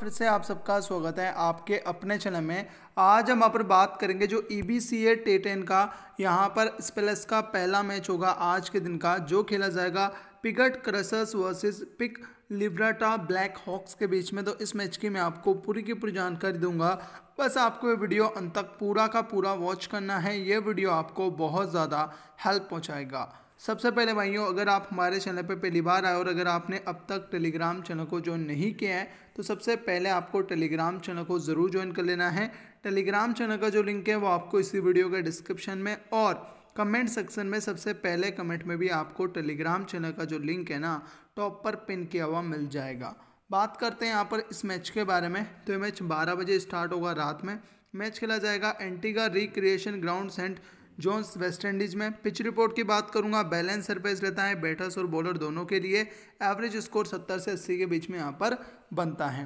फिर से आप सबका स्वागत है आपके अपने चैनल में आज हम यहाँ पर बात करेंगे जो ई बी सी ए टेन का यहाँ पर स्पेलस का पहला मैच होगा आज के दिन का जो खेला जाएगा पिगट क्रसर्स वर्सेस पिक लिब्राटा ब्लैक हॉक्स के बीच में तो इस मैच की मैं आपको पूरी की पूरी जानकारी दूंगा बस आपको ये वीडियो अंत तक पूरा का पूरा वॉच करना है ये वीडियो आपको बहुत ज़्यादा हेल्प पहुँचाएगा सबसे पहले भाइयों अगर आप हमारे चैनल पर पहली बार आए और अगर आपने अब तक टेलीग्राम चैनल को ज्वाइन नहीं किया है तो सबसे पहले आपको टेलीग्राम चैनल को ज़रूर ज्वाइन कर लेना है टेलीग्राम चैनल का जो लिंक है वो आपको इसी वीडियो के डिस्क्रिप्शन में और कमेंट सेक्शन में सबसे पहले कमेंट में भी आपको टेलीग्राम चैनल का जो लिंक है ना टॉप पर पिन किया हुआ मिल जाएगा बात करते हैं यहाँ पर इस मैच के बारे में तो ये मैच 12 बजे स्टार्ट होगा रात में मैच खेला जाएगा Antigua Recreation Ground Saint John's West Indies में पिच रिपोर्ट की बात करूंगा बैलेंस सरफेस रहता है बैटर्स और बॉलर दोनों के लिए एवरेज स्कोर 70 से 80 के बीच में यहाँ पर बनता है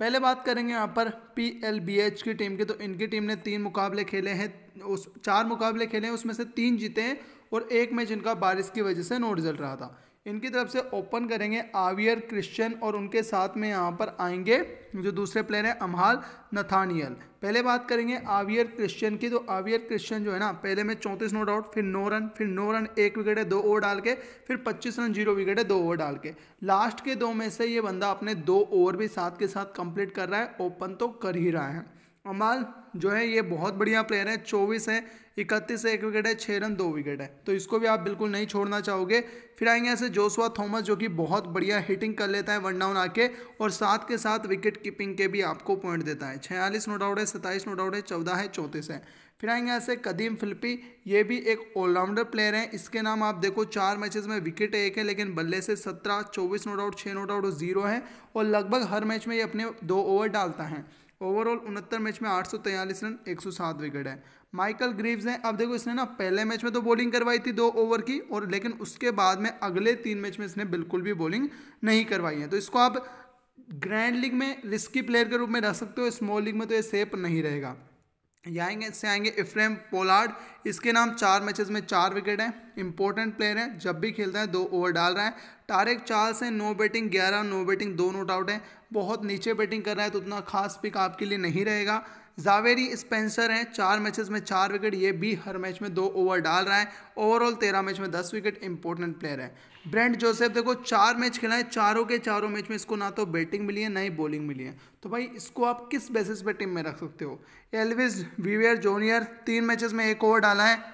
पहले बात करेंगे यहाँ पर पी एल बी एच की टीम की तो इनकी टीम ने तीन मुकाबले खेले हैं उस चार मुकाबले खेले हैं उसमें से तीन जीते हैं और एक मैच इनका बारिश की वजह से नो रिजल्ट रहा था इनकी तरफ से ओपन करेंगे आवियर क्रिश्चियन और उनके साथ में यहाँ पर आएंगे जो दूसरे प्लेयर हैं अमहाल नथानियल पहले बात करेंगे आवियर क्रिश्चियन की तो आवियर क्रिश्चियन जो है ना पहले में चौंतीस नो डाउट फिर नौ रन फिर नौ रन एक विकेट है दो ओवर डाल के फिर पच्चीस रन जीरो विकेट है दो ओवर डाल के लास्ट के दो में से ये बंदा अपने दो ओवर भी साथ के साथ कंप्लीट कर रहा है ओपन तो कर ही रहा है अमाल जो है ये बहुत बढ़िया प्लेयर है चौबीस है इकतीस एक विकेट है छः रन दो विकेट है तो इसको भी आप बिल्कुल नहीं छोड़ना चाहोगे फिर आएंगे ऐसे जोसुआ थॉमस जो कि बहुत बढ़िया हिटिंग कर लेता है वन डाउन आके और साथ के साथ विकेट कीपिंग के भी आपको पॉइंट देता है छियालीस नोट आउट है सत्ताईस नोट आउट है चौदह है चौंतीस है फिर आएंगे ऐसे कदीम फिल्पी ये भी एक ऑलराउंडर प्लेयर हैं इसके नाम आप देखो चार मैचेस में विकेट एक है लेकिन बल्ले से सत्रह चौबीस नोट आउट छः नोट आउट जीरो है और लगभग हर मैच में ये अपने दो ओवर डालता है ओवरऑल उनहत्तर मैच में आठ सौ रन एक सौ सात विकेट है माइकल ग्रीव्स ने अब देखो इसने ना पहले मैच में तो बॉलिंग करवाई थी दो ओवर की और लेकिन उसके बाद में अगले तीन मैच में इसने बिल्कुल भी बॉलिंग नहीं करवाई है तो इसको आप ग्रैंड लीग में रिस्की प्लेयर के रूप में रख सकते हो स्मॉल लीग में तो ये सेफ नहीं रहेगा ये आएंगे इससे आएंगे इफ्रेम पोलार्ड इसके नाम चार मैचेस में चार विकेट हैं इंपॉर्टेंट प्लेयर हैं जब भी खेलता है दो ओवर डाल रहा है टारेक चार्ल्स हैं नो बैटिंग ग्यारह नो बैटिंग दो नोट आउट है बहुत नीचे बैटिंग कर रहा है तो उतना खास पिक आपके लिए नहीं रहेगा जावेरी स्पेंसर हैं चार मैचेस में चार विकेट ये भी हर मैच में दो ओवर डाल रहा है ओवरऑल तेरह मैच में दस विकेट इंपॉर्टेंट प्लेयर है ब्रेंड जोसेफ देखो चार मैच खेला है चारों के चारों मैच में इसको ना तो बैटिंग मिली है ना ही बॉलिंग मिली है तो भाई इसको आप किस बेसिस पे टीम में रख सकते हो एलविज वीवियर जूनियर तीन मैचेस में एक ओवर डाला है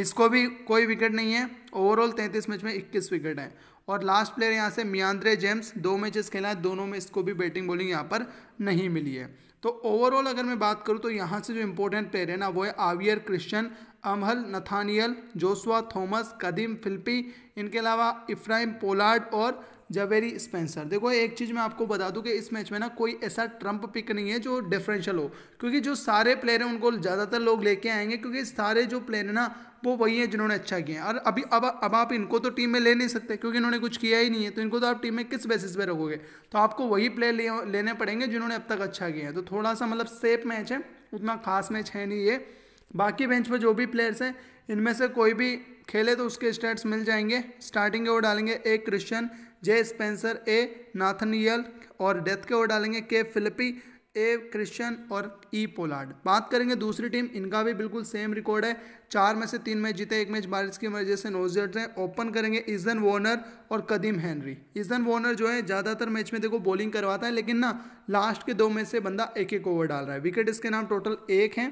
इसको भी कोई विकेट नहीं है ओवरऑल तैंतीस मैच में इक्कीस विकेट है और लास्ट प्लेयर यहाँ से मियांद्रे जेम्स दो मैचेस खेला है दोनों में इसको भी बैटिंग बॉलिंग यहाँ पर नहीं मिली है तो ओवरऑल अगर मैं बात करूँ तो यहाँ से जो इम्पोर्टेंट प्लेयर है ना वो है आवियर क्रिश्चन अमहल Nathaniel Joshua Thomas Kadeem Philip इनके अलावा इफ्राहिम पोलार्ड और जवेरी स्पेंसर देखो एक चीज़ मैं आपको बता दूं कि इस मैच में ना कोई ऐसा ट्रंप पिक नहीं है जो डिफरेंशियल हो क्योंकि जो सारे प्लेयर हैं उनको ज़्यादातर लोग लेके आएंगे क्योंकि सारे जो प्लेयर हैं ना वो वही हैं जिन्होंने अच्छा किया है और अभी अब अब आप इनको तो टीम में ले नहीं सकते क्योंकि इन्होंने कुछ किया ही नहीं है तो इनको तो आप टीम में किस बेसिस पे रखोगे तो आपको वही प्लेयर ले, लेने पड़ेंगे जिन्होंने अब तक अच्छा किया है तो थोड़ा सा मतलब सेफ मैच है उतना खास मैच है नहीं ये बाकी बेंच पर जो भी प्लेयर्स हैं इनमें से कोई भी खेले तो उसके स्टेट्स मिल जाएंगे स्टार्टिंग के वो डालेंगे एक क्रिश्चियन जे स्पेंसर ए नाथनियल और डेथ के ओर डालेंगे के फिलिपी ए क्रिश्चियन और ई e पोलार्ड बात करेंगे दूसरी टीम इनका भी बिल्कुल सेम रिकॉर्ड है चार में से तीन मैच जीते एक मैच बारिश की वजह से नोजेट हैं ओपन करेंगे इजन वॉर्नर और कदीम हैनरी इजन वॉर्नर जो है ज़्यादातर मैच में देखो बॉलिंग करवाता है लेकिन ना लास्ट के दो मैच से बंदा एक एक ओवर डाल रहा है विकेट इसके नाम टोटल एक हैं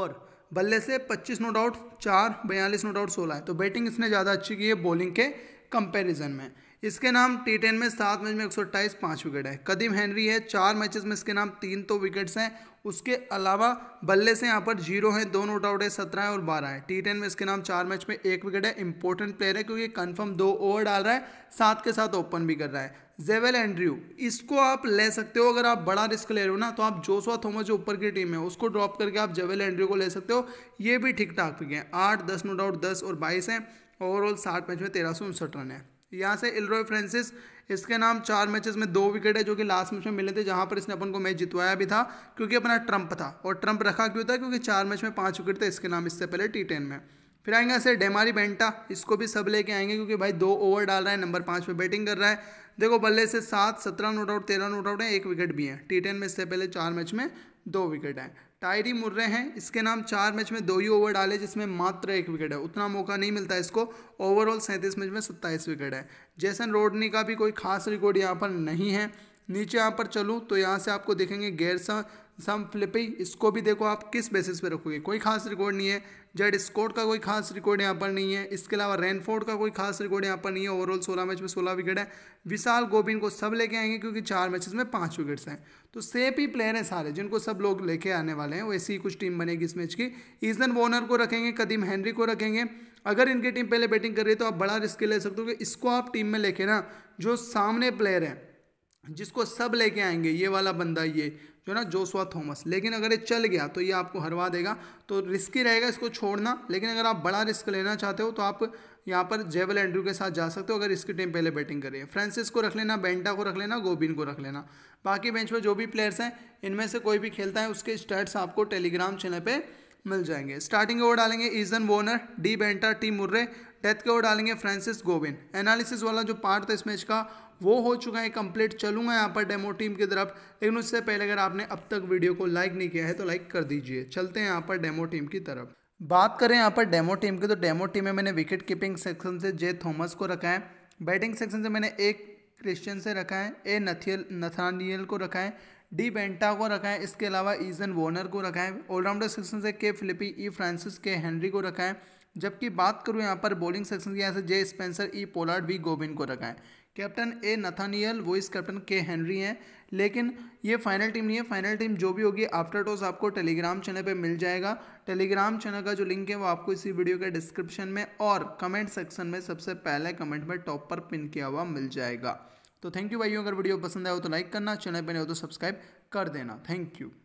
और बल्ले से 25 नोट आउट चार बयालीस नोट आउट सोलह है तो बैटिंग इसने ज़्यादा अच्छी की है बॉलिंग के कंपेरिजन में इसके नाम टी टेन में सात मैच में एक सौ अट्ठाईस पाँच विकेट है कदीम हैनरी है चार मैचेस में इसके नाम तीन तो विकेट्स हैं उसके अलावा बल्ले से यहाँ पर जीरो हैं दो नोट आउट है सत्रह है और बारह है टी टेन में इसके नाम चार मैच में एक विकेट है इंपॉर्टेंट प्लेयर है क्योंकि कन्फर्म दो ओवर डाल रहा है साथ के साथ ओपन भी कर रहा है जेवेल एंड्रयू इसको आप ले सकते हो अगर आप बड़ा रिस्क ले रहे हो ना तो आप जोसवा थोमस जो ऊपर की टीम है उसको ड्रॉप करके आप जेवेल एंड्रयू को ले सकते हो ये भी ठीक ठाक पिक है आठ दस नोट आउट दस और बाईस हैं ओवरऑल साठ मैच में तेरह सौ उनसठ रन है यहाँ से एलरॉय फ्रांसिस इसके नाम चार मैचेस में दो विकेट है जो कि लास्ट मैच में मिले थे जहाँ पर इसने अपन को मैच जितवाया भी था क्योंकि अपना ट्रंप था और ट्रंप रखा क्यों था क्योंकि चार मैच में पाँच विकेट थे इसके नाम इससे पहले टी टेन में फिर आएंगे ऐसे डेमारी बेंटा इसको भी सब लेके आएंगे क्योंकि भाई दो ओवर डाल रहा है नंबर पाँच में बैटिंग कर रहा है देखो बल्ले से सात सत्रह नोट आउट तेरह नोट आउट है एक विकेट भी है टी टेन में इससे पहले चार मैच में दो विकेट हैं टायरी मुर्रे हैं इसके नाम चार मैच में दो ही ओवर डाले जिसमें मात्र एक विकेट है उतना मौका नहीं मिलता इसको ओवरऑल सैंतीस मैच में सत्ताईस विकेट है जैसन रोडनी का भी कोई खास रिकॉर्ड यहाँ पर नहीं है नीचे यहाँ पर चलूँ तो यहाँ से आपको देखेंगे गैरसा सम फ्लिपिंग इसको भी देखो आप किस बेसिस पे रखोगे कोई खास रिकॉर्ड नहीं है जेड स्कोट का कोई खास रिकॉर्ड यहाँ पर नहीं है इसके अलावा रेनफोर्ड का कोई खास रिकॉर्ड यहाँ पर नहीं है ओवरऑल सोलह मैच में सोलह विकेट है विशाल गोबिन को सब लेके आएंगे क्योंकि चार मैचेस में पाँच विकेट्स हैं तो सेफ ही प्लेयर हैं सारे जिनको सब लोग लेके आने वाले हैं वैसी ही कुछ टीम बनेगी इस मैच की ईजन वोनर को रखेंगे कदीम हैंनरी को रखेंगे अगर इनकी टीम पहले बैटिंग कर रही है तो आप बड़ा रिस्क ले सकते हो कि इसको आप टीम में लेके ना जो सामने प्लेयर हैं जिसको सब लेके आएंगे ये वाला बंदा ये जो ना जोसवा थॉमस लेकिन अगर ये चल गया तो ये आपको हरवा देगा तो रिस्की रहेगा इसको छोड़ना लेकिन अगर आप बड़ा रिस्क लेना चाहते हो तो आप यहाँ पर जेवल एंड्रू के साथ जा सकते हो अगर इसकी टीम पहले बैटिंग करिए फ्रांसिस को रख लेना बेंटा को रख लेना गोबिन को रख लेना बाकी बेंच में जो भी प्लेयर्स हैं इनमें से कोई भी खेलता है उसके स्टार्ट्स आपको टेलीग्राम चैनल पर मिल जाएंगे स्टार्टिंग ओवर डालेंगे ईजन वोनर डी बेंटा टी मुर्रे डेथ के ओर डालेंगे फ्रांसिस गोविन एनालिसिस वाला जो पार्ट था इस मैच का वो हो चुका है कंप्लीट चलूंगा यहाँ पर डेमो टीम की तरफ लेकिन उससे पहले अगर आपने अब तक वीडियो को लाइक नहीं किया है तो लाइक कर दीजिए चलते हैं यहाँ पर डेमो टीम की तरफ बात करें यहाँ पर डेमो टीम की तो डेमो टीम में मैंने विकेट कीपिंग सेक्शन से जे थॉमस को रखा है बैटिंग सेक्शन से मैंने एक क्रिश्चियन से रखा है ए नथियल नथानियल को रखा है डी बेंटा को रखा है इसके अलावा ईजन वॉर्नर को रखा है ऑलराउंडर सेक्शन से K Philip E Francis K Henry को रखा है जबकि बात करूँ यहाँ पर बॉलिंग सेक्शन की यहाँ से J Spencer E Pollard V गोविन को रखा है captain A Nathaniel vice captain K Henry हैं लेकिन ये फाइनल टीम नहीं है फाइनल टीम जो भी होगी आफ्टर टॉस आपको टेलीग्राम चैनल पे मिल जाएगा टेलीग्राम चैनल का जो लिंक है वो आपको इसी वीडियो के डिस्क्रिप्शन में और कमेंट सेक्शन में सबसे पहले कमेंट में टॉप पर पिन किया हुआ मिल जाएगा तो थैंक यू भाई अगर वीडियो पसंद आया हो तो लाइक करना चैनल पर नहीं हो तो सब्सक्राइब कर देना थैंक यू